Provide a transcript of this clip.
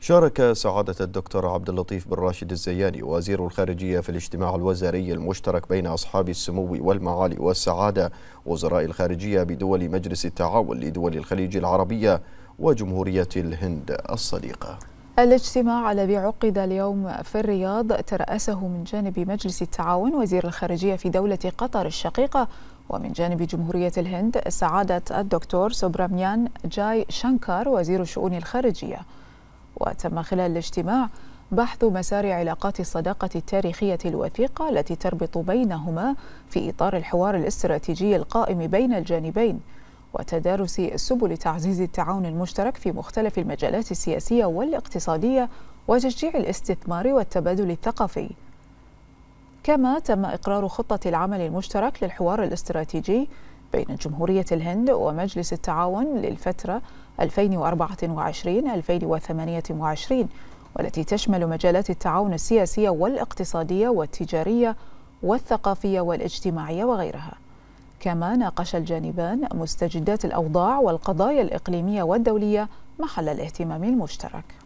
شارك سعادة الدكتور عبد اللطيف بن راشد الزياني وزير الخارجية في الاجتماع الوزاري المشترك بين أصحاب السمو والمعالي والسعادة وزراء الخارجية بدول مجلس التعاون لدول الخليج العربية وجمهورية الهند الصديقة الاجتماع الذي عقد اليوم في الرياض ترأسه من جانب مجلس التعاون وزير الخارجية في دولة قطر الشقيقة ومن جانب جمهورية الهند سعادة الدكتور سوبراميان جاي شانكار وزير الشؤون الخارجية وتم خلال الاجتماع بحث مسار علاقات الصداقة التاريخية الوثيقة التي تربط بينهما في إطار الحوار الاستراتيجي القائم بين الجانبين وتدارس سبل تعزيز التعاون المشترك في مختلف المجالات السياسية والاقتصادية وتشجيع الاستثمار والتبادل الثقافي كما تم إقرار خطة العمل المشترك للحوار الاستراتيجي بين جمهورية الهند ومجلس التعاون للفترة 2024-2028 والتي تشمل مجالات التعاون السياسية والاقتصادية والتجارية والثقافية والاجتماعية وغيرها كما ناقش الجانبان مستجدات الأوضاع والقضايا الإقليمية والدولية محل الاهتمام المشترك